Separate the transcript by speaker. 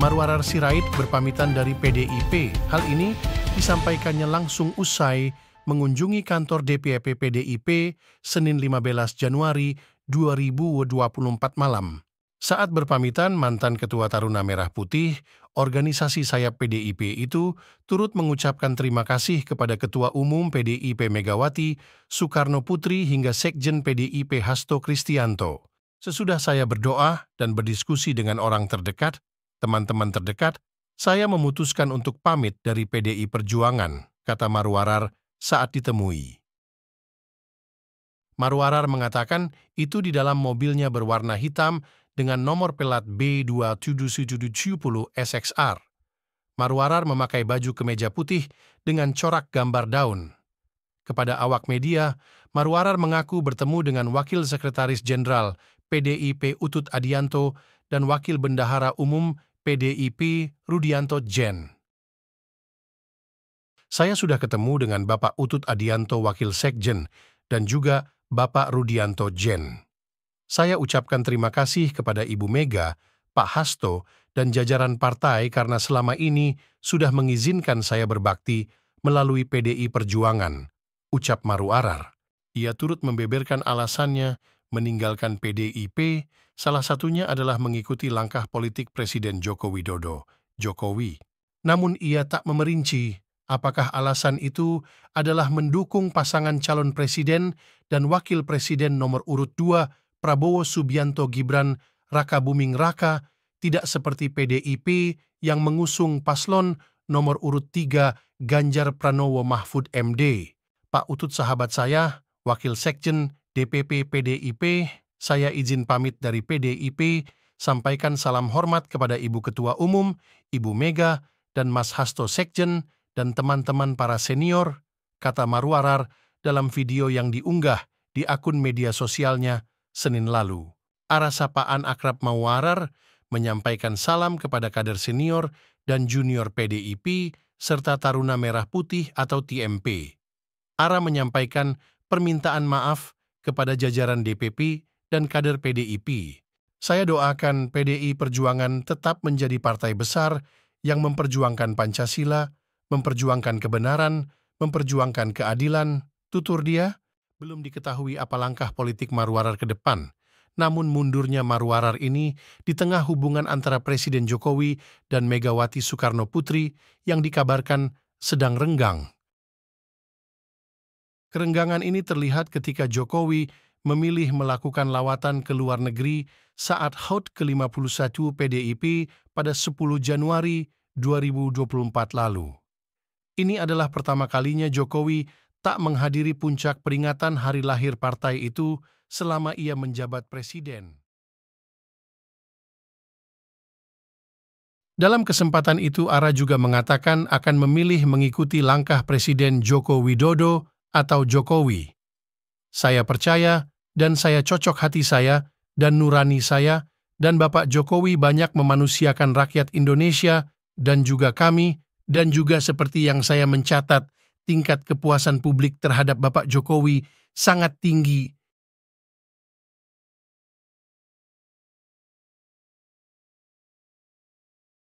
Speaker 1: Marwarar Sirait berpamitan dari PDIP. Hal ini disampaikannya langsung usai mengunjungi kantor DPP e PDIP Senin 15 Januari 2024 malam. Saat berpamitan, mantan Ketua Taruna Merah Putih, organisasi sayap PDIP itu turut mengucapkan terima kasih kepada Ketua Umum PDIP Megawati, Soekarno Putri hingga Sekjen PDIP Hasto Kristianto. Sesudah saya berdoa dan berdiskusi dengan orang terdekat, teman-teman terdekat, saya memutuskan untuk pamit dari PDI Perjuangan, kata Marwarar saat ditemui. Marwarar mengatakan itu di dalam mobilnya berwarna hitam dengan nomor pelat b 27770 SXR. Marwarar memakai baju kemeja putih dengan corak gambar daun. Kepada awak media, Marwarar mengaku bertemu dengan Wakil Sekretaris Jenderal PDIP Utut Adianto dan Wakil Bendahara Umum PDIP Rudianto Jen. Saya sudah ketemu dengan Bapak Utut Adianto Wakil Sekjen dan juga Bapak Rudianto Jen. Saya ucapkan terima kasih kepada Ibu Mega, Pak Hasto, dan jajaran partai karena selama ini sudah mengizinkan saya berbakti melalui PDI Perjuangan, ucap Maru Arar. Ia turut membeberkan alasannya meninggalkan PDIP, salah satunya adalah mengikuti langkah politik Presiden Joko Widodo, Jokowi. Namun ia tak memerinci apakah alasan itu adalah mendukung pasangan calon presiden dan wakil presiden nomor urut 2 Prabowo Subianto Gibran Raka Buming Raka tidak seperti PDIP yang mengusung paslon nomor urut 3 Ganjar Pranowo Mahfud MD. Pak Utut sahabat saya, Wakil Sekjen DPP PDIP, saya izin pamit dari PDIP, sampaikan salam hormat kepada Ibu Ketua Umum, Ibu Mega, dan Mas Hasto Sekjen, dan teman-teman para senior, kata Marwarar dalam video yang diunggah di akun media sosialnya Senin lalu. Arah sapaan akrab Mawarar menyampaikan salam kepada kader senior dan junior PDIP serta Taruna Merah Putih atau TMP. Ara menyampaikan permintaan maaf kepada jajaran DPP dan kader PDIP. Saya doakan PDI Perjuangan tetap menjadi partai besar yang memperjuangkan Pancasila, memperjuangkan kebenaran, memperjuangkan keadilan, tutur dia, belum diketahui apa langkah politik Marwarar ke depan. Namun mundurnya Marwarar ini di tengah hubungan antara Presiden Jokowi dan Megawati Soekarno Putri yang dikabarkan sedang renggang. Kerenggangan ini terlihat ketika Jokowi memilih melakukan lawatan ke luar negeri saat HUT ke-51 PDIP pada 10 Januari 2024 lalu. Ini adalah pertama kalinya Jokowi tak menghadiri puncak peringatan hari lahir partai itu selama ia menjabat presiden. Dalam kesempatan itu, Ara juga mengatakan akan memilih mengikuti langkah Presiden Joko Widodo atau Jokowi. Saya percaya dan saya cocok hati saya dan nurani saya dan Bapak Jokowi banyak memanusiakan rakyat Indonesia dan juga kami dan juga seperti yang saya mencatat tingkat kepuasan publik terhadap Bapak Jokowi sangat tinggi